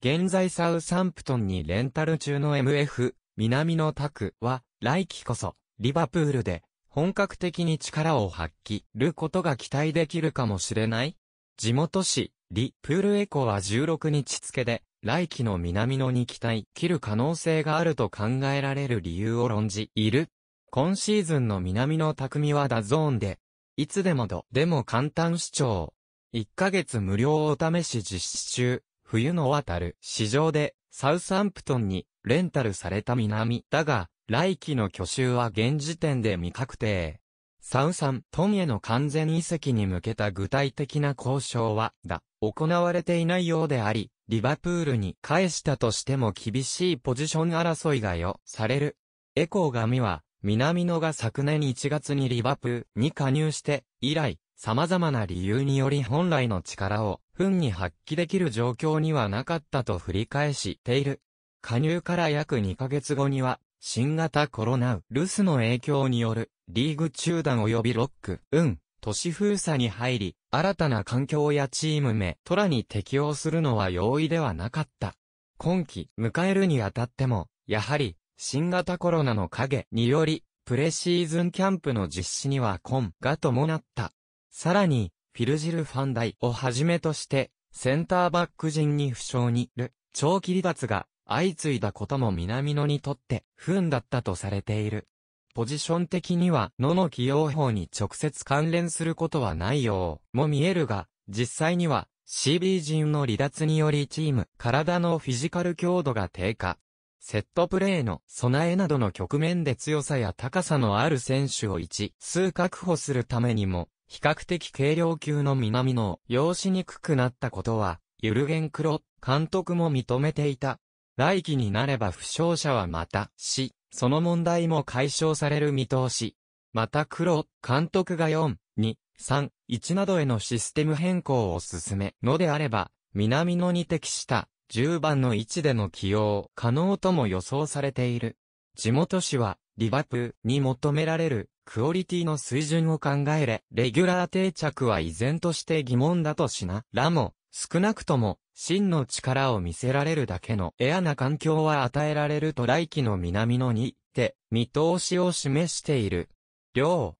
現在サウサンプトンにレンタル中の MF、南のタクは、来季こそ、リバプールで、本格的に力を発揮ることが期待できるかもしれない地元紙、リプールエコは16日付で、来季の南野に期待、切る可能性があると考えられる理由を論じ、いる。今シーズンの南野匠はダゾーンで、いつでもど、でも簡単視聴。1ヶ月無料お試し実施中、冬の渡る市場でサウスアンプトンにレンタルされた南だが、来季の去就は現時点で未確定。サウサントンへの完全移籍に向けた具体的な交渉は、だ、行われていないようであり、リバプールに返したとしても厳しいポジション争いがよ、される。エコーガミは、南野が昨年1月にリバプーに加入して、以来、様々な理由により本来の力を、糞に発揮できる状況にはなかったと振り返している。加入から約2ヶ月後には、新型コロナウルスの影響による、リーグ中断及びロック、うん、都市封鎖に入り、新たな環境やチーム名、トラに適応するのは容易ではなかった。今季、迎えるにあたっても、やはり、新型コロナの影により、プレシーズンキャンプの実施には根が伴った。さらに、フィルジル・ファンダイをはじめとして、センターバック陣に負傷にる、長期離脱が相次いだことも南野にとって不運だったとされている。ポジション的には野の起用法に直接関連することはないようも見えるが、実際には CB 陣の離脱によりチーム、体のフィジカル強度が低下。セットプレーの備えなどの局面で強さや高さのある選手を一数確保するためにも、比較的軽量級の南野を要しにくくなったことは、ゆるげんクロ、監督も認めていた。来季になれば負傷者はまた、し、その問題も解消される見通し。また黒、監督が4、2、3、1などへのシステム変更を進め、のであれば、南野に適した、10番の位置での起用可能とも予想されている。地元紙は、リバプに求められるクオリティの水準を考えれ、レギュラー定着は依然として疑問だとしな、らも、少なくとも、真の力を見せられるだけのエアな環境は与えられると来季の南の2って見通しを示している。う。